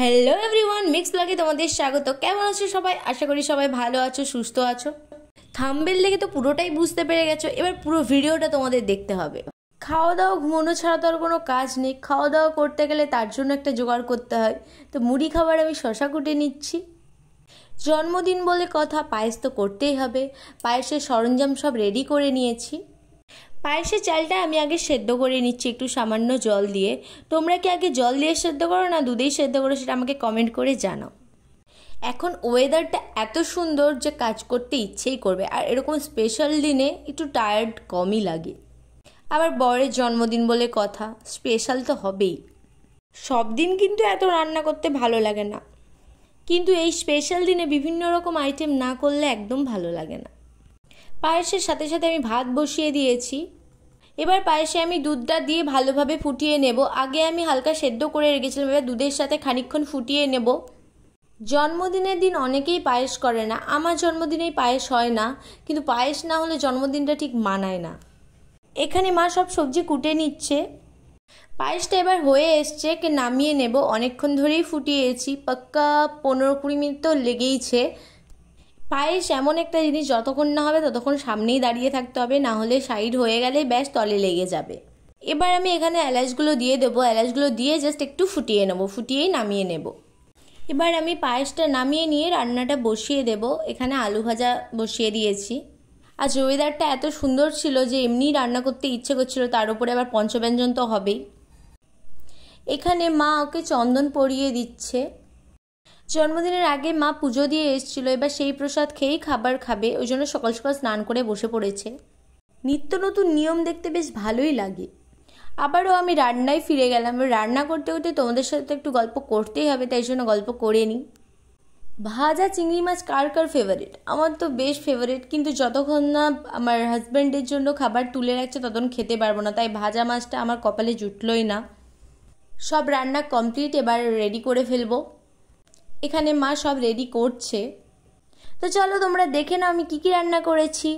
hello everyone mix ব্লগে তোমাদের স্বাগত কেমন আছো সবাই আশা করি সবাই ভালো আছো সুস্থ আছো থাম্বেল দেখে তো পুরোটাই বুঝতে পেরে গেছো এবার পুরো ভিডিওটা তোমাদের দেখতে হবে খাওয়া দাওয়া ঘুমানো ছাড়া তো আর কোনো কাজ নেই খাওয়া দাওয়া করতে গেলে তার জন্য একটা জোগাড় করতে হয় তো মুড়ি খাবার আমি শশা কুটে নিচ্ছি জন্মদিন বলে কথা পায়েস তো করতেই হবে পায়েসের সরঞ্জাম সব রেডি করে নিয়েছি পায়েসের চালটা আমি আগে সেদ্ধ করে নিচ্ছি একটু সামান্য জল দিয়ে তোমরা কি আগে জল দিয়ে সেদ্ধ করো না দুধেই সেদ্ধ করো সেটা আমাকে কমেন্ট করে জানাও এখন ওয়েদারটা এত সুন্দর যে কাজ করতে ইচ্ছেই করবে আর এরকম স্পেশাল দিনে একটু টায়ার্ড কমই লাগে আবার বরের জন্মদিন বলে কথা স্পেশাল তো হবেই সব দিন কিন্তু এত রান্না করতে ভালো লাগে না কিন্তু এই স্পেশাল দিনে বিভিন্ন রকম আইটেম না করলে একদম ভালো লাগে না পায়েসের সাথে সাথে আমি ভাত বসিয়ে দিয়েছি এবার পায়েসে আমি দুধটা দিয়ে ভালোভাবে ফুটিয়ে নেব আগে আমি হালকা সেদ্ধ করে রেখেছিলাম এবার দুধের সাথে খানিক্ষণ ফুটিয়ে নেব জন্মদিনের দিন অনেকেই পায়েস করে না আমার জন্মদিনেই পায়েস হয় না কিন্তু পায়েস না হলে জন্মদিনটা ঠিক মানায় না এখানে মা সব সবজি কুটে নিচ্ছে পায়েসটা এবার হয়ে এসছে কে নামিয়ে নেব অনেকক্ষণ ধরেই ফুটিয়েছি পাক্কা পনেরো কুড়ি মিনিট তো লেগেইছে পায়েস এমন একটা জিনিস যতক্ষণ না হবে ততক্ষণ সামনেই দাঁড়িয়ে থাকতে হবে না হলে সাইড হয়ে গেলে ব্যাস তলে লেগে যাবে এবার আমি এখানে এলাচগুলো দিয়ে দেবো এলাচগুলো দিয়ে জাস্ট একটু ফুটিয়ে নেবো ফুটিয়েই নামিয়ে নেব এবার আমি পায়েসটা নামিয়ে নিয়ে রান্নাটা বসিয়ে দেব এখানে আলু ভাজা বসিয়ে দিয়েছি আজ ওয়েদারটা এত সুন্দর ছিল যে এমনি রান্না করতে ইচ্ছে করছিল তার উপরে আবার পঞ্চব্যঞ্জন তো হবেই এখানে মা ওকে চন্দন পরিয়ে দিচ্ছে জন্মদিনের আগে মা পুজো দিয়ে এসেছিল এবার সেই প্রসাদ খেয়েই খাবার খাবে ওই জন্য সকাল সকাল স্নান করে বসে পড়েছে নিত্য নতুন নিয়ম দেখতে বেশ ভালোই লাগে আবারও আমি রান্নায় ফিরে গেলাম রান্না করতে করতে তোমাদের সাথে একটু গল্প করতেই হবে তাই জন্য গল্প করে নিই ভাজা চিংড়ি মাছ কার কার ফেভারিট আমার তো বেশ ফেভারিট কিন্তু যতক্ষণ না আমার হাজব্যান্ডের জন্য খাবার তুলে রাখছে ততক্ষণ খেতে পারবো না তাই ভাজা মাছটা আমার কপালে জুটলই না সব রান্না কমপ্লিট এবার রেডি করে ফেলবো এখানে মা সব রেডি করছে তো চলো তোমরা দেখে নাও আমি কী কী রান্না করেছি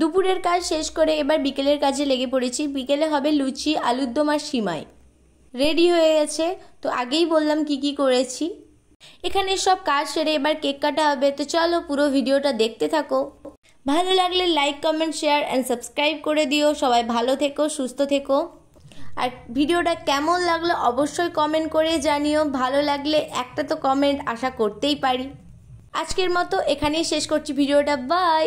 দুপুরের কাজ শেষ করে এবার বিকেলের কাজে লেগে পড়েছি বিকেলে হবে লুচি আলুর দম আর সিমাই রেডি হয়ে গেছে তো আগেই বললাম কি কি করেছি এখানে সব কাজ সেরে এবার কেক কাটা হবে তো চলো পুরো ভিডিওটা দেখতে থাকো ভালো লাগলে like comment share and subscribe করে দিও সবাই ভালো থেকো সুস্থ থেকো আর ভিডিওটা কেমন লাগলো অবশ্যই কমেন্ট করে জানিও ভালো লাগলে একটা তো কমেন্ট আশা করতেই পারি আজকের মতো এখানেই শেষ করছি ভিডিওটা বাই